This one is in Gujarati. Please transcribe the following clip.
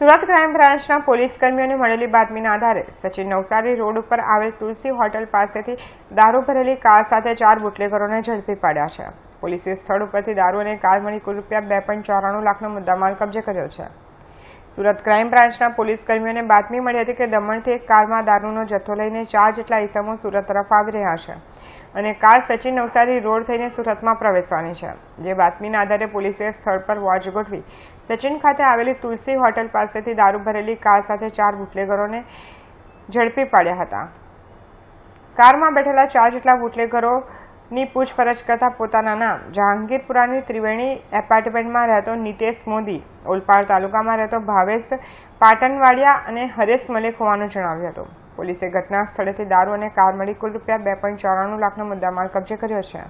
સુરત ક્રાઇમ બ્રાન્ચના પોલીસ કર્મીઓને મળેલી બાતમીના આધારે સચિન નવસારી રોડ ઉપર આવેલ તુલસી હોટલ પાસેથી દારૂ ભરેલી કાર સાથે ચાર બુટલેગરોને ઝડપી પાડ્યા છે પોલીસે સ્થળ ઉપરથી દારૂ અને કાર મળી કુલ રૂપિયા બે પોઈન્ટ ચોરાણું લાખનો મુદ્દામાલ કબજે કર્યો છે સુરત ક્રાઇમ બ્રાન્ચના પોલીસ કર્મીઓને બાતમી મળી હતી કે દમણથી એક કારમાં દારૂનો જથ્થો લઈને ચાર જેટલા ઈસમો સુરત તરફ આવી રહ્યા છે અને કાર સચિન નવસારી રોડ થઈને સુરતમાં પ્રવેશવાની છે જે બાતમીના આધારે પોલીસે સ્થળ પર વોચ ગોઠવી સચિન ખાતે આવેલી તુલસી હોટેલ પાસેથી દારૂ ભરેલી કાર સાથે ચાર બુટલેગરોને ઝડપી પાડ્યા હતા કારમાં બેઠેલા ચાર જેટલા બુટલેગરોની પૂછપરછ કરતા પોતાના નામ જહાંગીરપુરાની ત્રિવેણી એપાર્ટમેન્ટમાં રહેતો નિતેશ મોદી ઓલપાડ તાલુકામાં રહેતો ભાવેશ પાટણવાડિયા અને હરેશ મલેક હોવાનું જણાવ્યું હતું પોલીસે ઘટના સ્થળેથી દારૂ અને કાર મળી કુલ રૂપિયા બે પોઈન્ટ ચોરાણું લાખનો મુદ્દામાલ કબજે કર્યો છે